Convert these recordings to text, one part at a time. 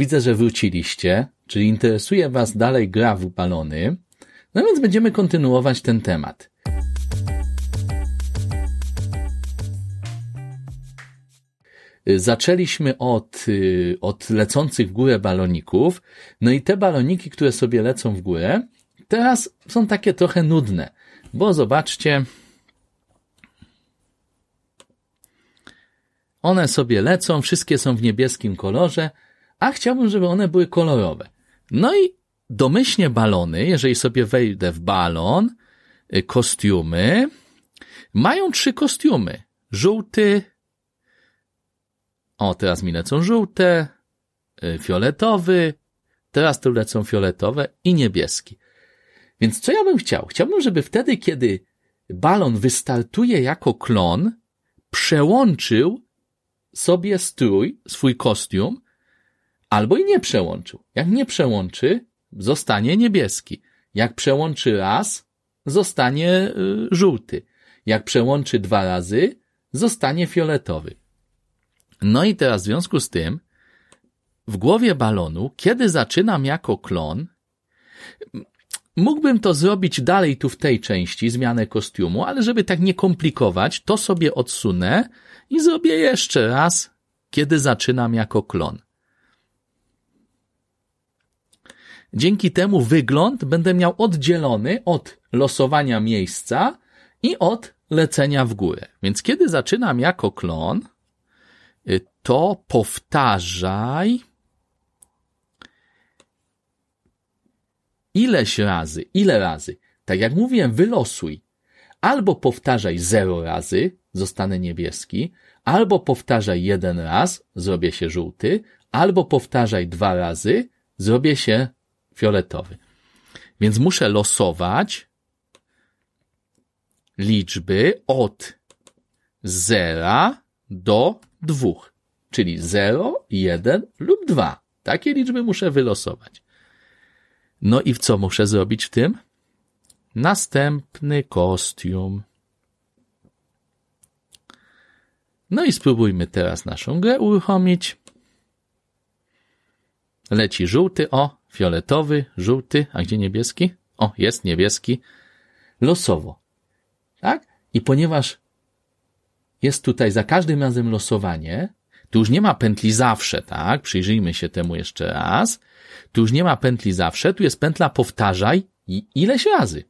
Widzę, że wróciliście, czyli interesuje Was dalej gra w balony, no więc będziemy kontynuować ten temat. Zaczęliśmy od, y, od lecących w górę baloników, no i te baloniki, które sobie lecą w górę, teraz są takie trochę nudne, bo zobaczcie, one sobie lecą, wszystkie są w niebieskim kolorze, a chciałbym, żeby one były kolorowe. No i domyślnie balony, jeżeli sobie wejdę w balon, y, kostiumy, mają trzy kostiumy. Żółty, o, teraz mi lecą żółte, y, fioletowy, teraz tu lecą fioletowe i niebieski. Więc co ja bym chciał? Chciałbym, żeby wtedy, kiedy balon wystartuje jako klon, przełączył sobie strój, swój kostium Albo i nie przełączył. Jak nie przełączy, zostanie niebieski. Jak przełączy raz, zostanie y, żółty. Jak przełączy dwa razy, zostanie fioletowy. No i teraz w związku z tym, w głowie balonu, kiedy zaczynam jako klon, mógłbym to zrobić dalej tu w tej części, zmianę kostiumu, ale żeby tak nie komplikować, to sobie odsunę i zrobię jeszcze raz, kiedy zaczynam jako klon. Dzięki temu wygląd będę miał oddzielony od losowania miejsca i od lecenia w górę. Więc kiedy zaczynam jako klon, y, to powtarzaj ileś razy, ile razy. Tak jak mówiłem, wylosuj. Albo powtarzaj zero razy, zostanę niebieski, albo powtarzaj jeden raz, zrobię się żółty, albo powtarzaj dwa razy, zrobię się fioletowy. Więc muszę losować liczby od 0 do 2, czyli 0, 1 lub 2. Takie liczby muszę wylosować. No i co muszę zrobić w tym? Następny kostium. No i spróbujmy teraz naszą grę uruchomić. Leci żółty, o, fioletowy, żółty, a gdzie niebieski? O, jest niebieski. Losowo. Tak? I ponieważ jest tutaj za każdym razem losowanie, tu już nie ma pętli zawsze, tak? Przyjrzyjmy się temu jeszcze raz. Tu już nie ma pętli zawsze, tu jest pętla powtarzaj i ileś razy.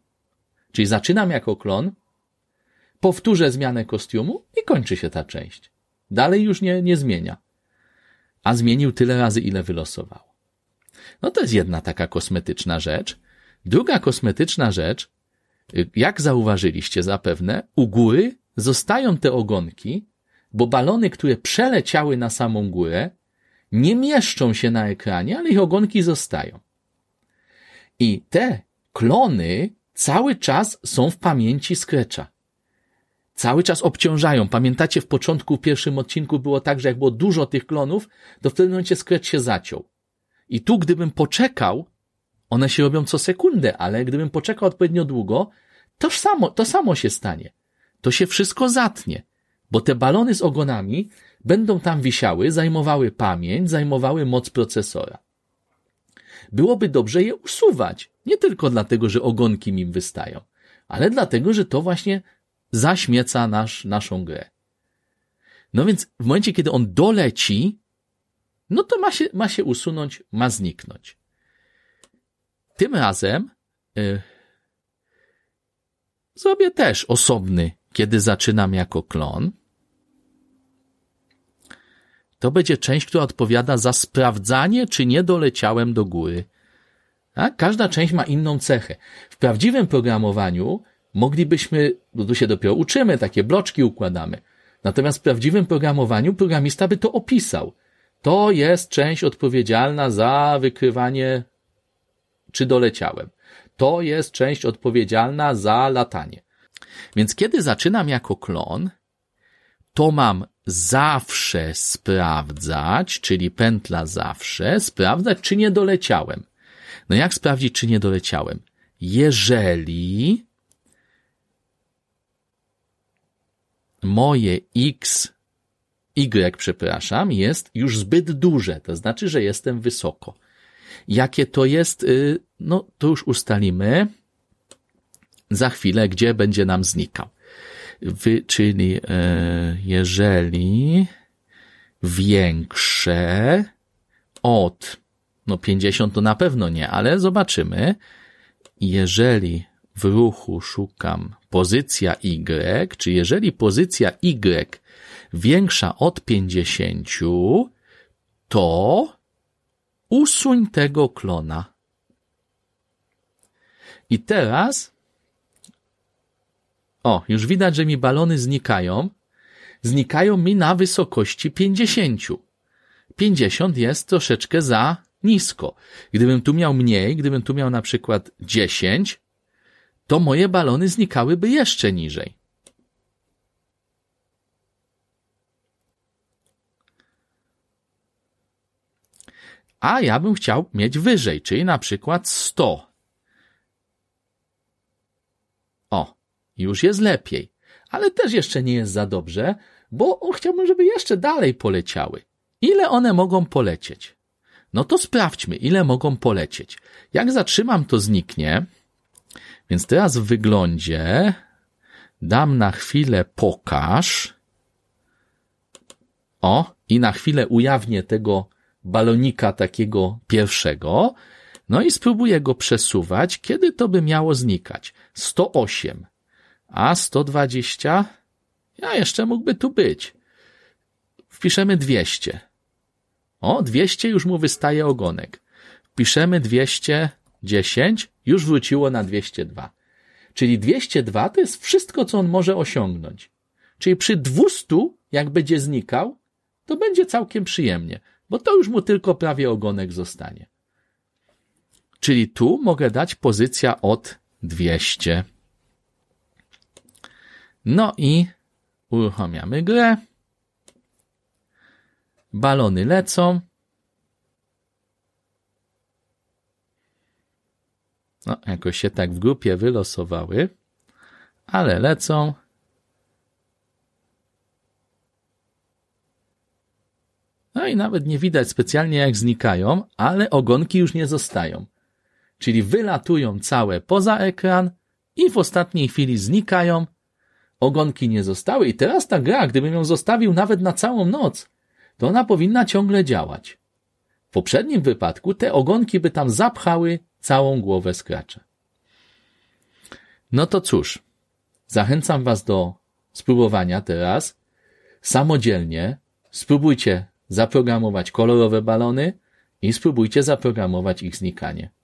Czyli zaczynam jako klon, powtórzę zmianę kostiumu i kończy się ta część. Dalej już nie, nie zmienia. A zmienił tyle razy, ile wylosował. No to jest jedna taka kosmetyczna rzecz. Druga kosmetyczna rzecz, y, jak zauważyliście zapewne, u góry zostają te ogonki, bo balony, które przeleciały na samą górę, nie mieszczą się na ekranie, ale ich ogonki zostają. I te klony cały czas są w pamięci Scratcha. Cały czas obciążają. Pamiętacie, w początku, w pierwszym odcinku było tak, że jak było dużo tych klonów, to w tym momencie Scratch się zaciął. I tu, gdybym poczekał, one się robią co sekundę, ale gdybym poczekał odpowiednio długo, to samo, to samo się stanie. To się wszystko zatnie, bo te balony z ogonami będą tam wisiały, zajmowały pamięć, zajmowały moc procesora. Byłoby dobrze je usuwać, nie tylko dlatego, że ogonki im wystają, ale dlatego, że to właśnie zaśmieca nasz, naszą grę. No więc w momencie, kiedy on doleci, no to ma się, ma się usunąć, ma zniknąć. Tym razem y, zrobię też osobny, kiedy zaczynam jako klon. To będzie część, która odpowiada za sprawdzanie, czy nie doleciałem do góry. A tak? każda część ma inną cechę. W prawdziwym programowaniu moglibyśmy, bo tu się dopiero uczymy, takie bloczki układamy. Natomiast w prawdziwym programowaniu programista by to opisał. To jest część odpowiedzialna za wykrywanie, czy doleciałem. To jest część odpowiedzialna za latanie. Więc kiedy zaczynam jako klon, to mam zawsze sprawdzać, czyli pętla zawsze, sprawdzać, czy nie doleciałem. No jak sprawdzić, czy nie doleciałem? Jeżeli moje x Y, przepraszam, jest już zbyt duże, to znaczy, że jestem wysoko. Jakie to jest, y, no to już ustalimy za chwilę, gdzie będzie nam znikał. Wy, czyli e, jeżeli większe od, no 50 to na pewno nie, ale zobaczymy. Jeżeli w ruchu szukam pozycja Y, czy jeżeli pozycja Y większa od 50, to usuń tego klona. I teraz, o, już widać, że mi balony znikają. Znikają mi na wysokości 50. 50 jest troszeczkę za nisko. Gdybym tu miał mniej, gdybym tu miał na przykład 10, to moje balony znikałyby jeszcze niżej. A ja bym chciał mieć wyżej, czyli na przykład 100. O, już jest lepiej, ale też jeszcze nie jest za dobrze, bo chciałbym, żeby jeszcze dalej poleciały. Ile one mogą polecieć? No to sprawdźmy, ile mogą polecieć. Jak zatrzymam, to zniknie. Więc teraz w wyglądzie dam na chwilę pokaż. O, i na chwilę ujawnię tego balonika takiego pierwszego. No i spróbuję go przesuwać, kiedy to by miało znikać. 108, a 120, ja jeszcze mógłby tu być. Wpiszemy 200. O, 200 już mu wystaje ogonek. wpiszemy 200, 10 już wróciło na 202. Czyli 202 to jest wszystko, co on może osiągnąć. Czyli przy 200, jak będzie znikał, to będzie całkiem przyjemnie, bo to już mu tylko prawie ogonek zostanie. Czyli tu mogę dać pozycja od 200. No i uruchamiamy grę. Balony lecą. No, jakoś się tak w grupie wylosowały, ale lecą. No i nawet nie widać specjalnie jak znikają, ale ogonki już nie zostają. Czyli wylatują całe poza ekran i w ostatniej chwili znikają. Ogonki nie zostały i teraz ta gra, gdybym ją zostawił nawet na całą noc, to ona powinna ciągle działać. W poprzednim wypadku te ogonki by tam zapchały całą głowę skracza. No to cóż, zachęcam Was do spróbowania teraz. Samodzielnie spróbujcie zaprogramować kolorowe balony i spróbujcie zaprogramować ich znikanie.